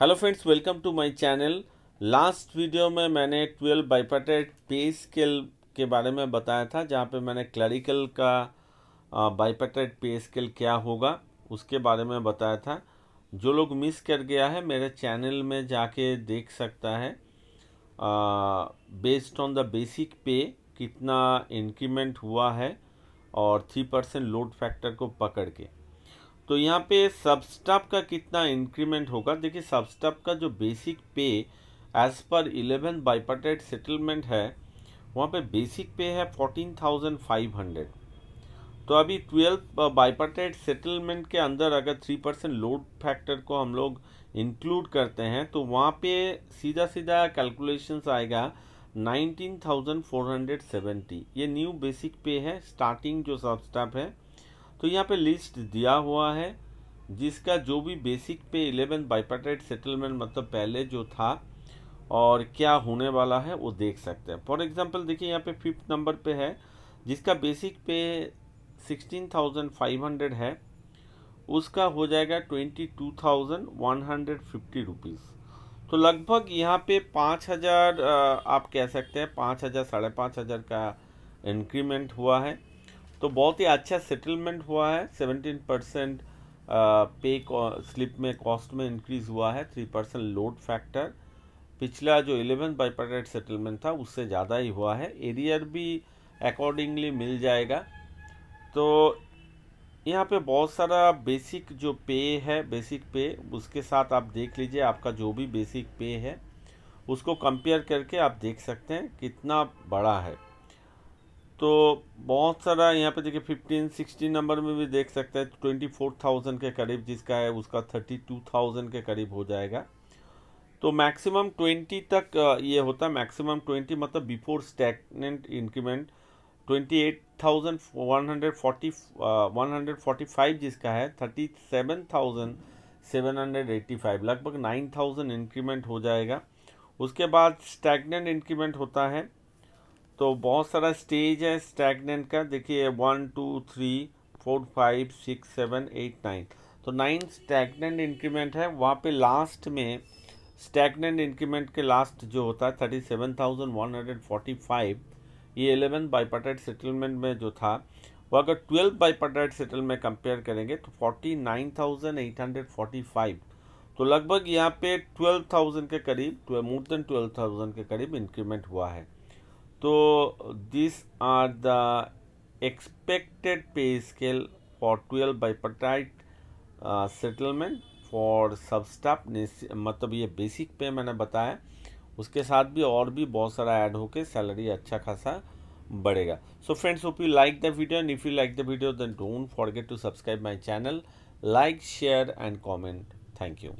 hello friends welcome to my channel last video में मैंने twelve बाइपाटेट पे स्केल के बारे में बताया था जहाँ पे मैंने क्लरिकल का बाइपाटेट पे स्केल क्या होगा उसके बारे में बताया था जो लोग मिस कर गया है मेरे चैनल में जाके देख सकता है बेस्ड ऑन द बेसिक पे कितना इंक्रीमेंट हुआ है और थ्री परसेंट लोड फैक्टर को पकड़ के तो यहाँ पे सबस्टाफ का कितना इंक्रीमेंट होगा देखिए सबस्टाफ का जो बेसिक पे एज पर इलेवन बाइपाटेट सेटलमेंट है वहाँ पे बेसिक पे है फोर्टीन थाउजेंड फाइव हंड्रेड तो अभी ट्वेल्थ बाइपाटेट सेटलमेंट के अंदर अगर थ्री परसेंट लोड फैक्टर को हम लोग इंक्लूड करते हैं तो वहाँ पे सीधा सीधा कैलकुलेशंस आएगा सेवेंटी ये न्यू बेसिक पे है स्टार्टिंग जो सब स्टाफ है तो यहाँ पे लिस्ट दिया हुआ है जिसका जो भी बेसिक पे इलेवन बाइपाटाइट सेटलमेंट मतलब पहले जो था और क्या होने वाला है वो देख सकते हैं फॉर एग्जांपल देखिए यहाँ पे फिफ्थ नंबर पे है जिसका बेसिक पे सिक्सटीन थाउजेंड फाइव हंड्रेड है उसका हो जाएगा twenty two thousand one hundred fifty rupees तो लगभग यहाँ पे पाँच हज़ार आप कह सकते हैं पाँच हज़ार साढ़े पाँच हज़ार का इंक्रीमेंट हुआ है तो बहुत ही अच्छा सेटलमेंट हुआ है सेवनटीन परसेंट पे स्लिप में कॉस्ट में इंक्रीज हुआ है थ्री परसेंट लोड फैक्टर पिछला जो इलेवन बाईपार्टेट सेटलमेंट था उससे ज़्यादा ही हुआ है एरियर भी अकॉर्डिंगली मिल जाएगा तो यहाँ पे बहुत सारा बेसिक जो पे है बेसिक पे उसके साथ आप देख लीजिए आपका जो भी बेसिक पे है उसको कंपेयर करके आप देख सकते हैं कितना बड़ा है तो बहुत सारा यहाँ पे देखिए फिफ्टीन सिक्सटीन नंबर में भी देख सकते हैं ट्वेंटी फोर थाउजेंड के करीब जिसका है उसका थर्टी टू थाउजेंड के करीब हो जाएगा तो मैक्सिमम ट्वेंटी तक ये होता है मैक्सिमम ट्वेंटी मतलब before stagnant increment twenty eight thousand one hundred forty one hundred forty five जिसका है thirty seven thousand seven hundred eighty five लगभग नाइन थाउजेंड इंक्रीमेंट हो जाएगा उसके बाद स्टैगनेंट इंक्रीमेंट होता है तो बहुत सारा स्टेज है स्टैगनेंट का देखिए one two three four five six seven eight nine तो नाइन स्टैगनेंट इंक्रीमेंट है वहाँ पे लास्ट में स्टैगनेंट इंक्रीमेंट के लास्ट जो होता है thirty seven thousand one hundred forty five ये एलेवन बाईपटाइट सेटलमेंट में जो था वो अगर ट्वेल्व बाईपटाइट सेटलमेंट में कंपेयर करेंगे तो forty nine thousand eight hundred forty five तो लगभग यहाँ पे ट्वेल्व थाउजेंड के करीब मोर देन ट्वेल्व थाउजेंड के करीब इंक्रीमेंट हुआ है तो this are the expected pay scale for twelve bipartite settlement for sub staff मतलब ये बेसिक पे मैंने बताया उसके साथ भी और भी बहुत सारा ऐड होके सैलरी अच्छा खासा बढ़ेगा so friends hope you like the video and if you like the video then don't forget to subscribe my channel like share and comment thank you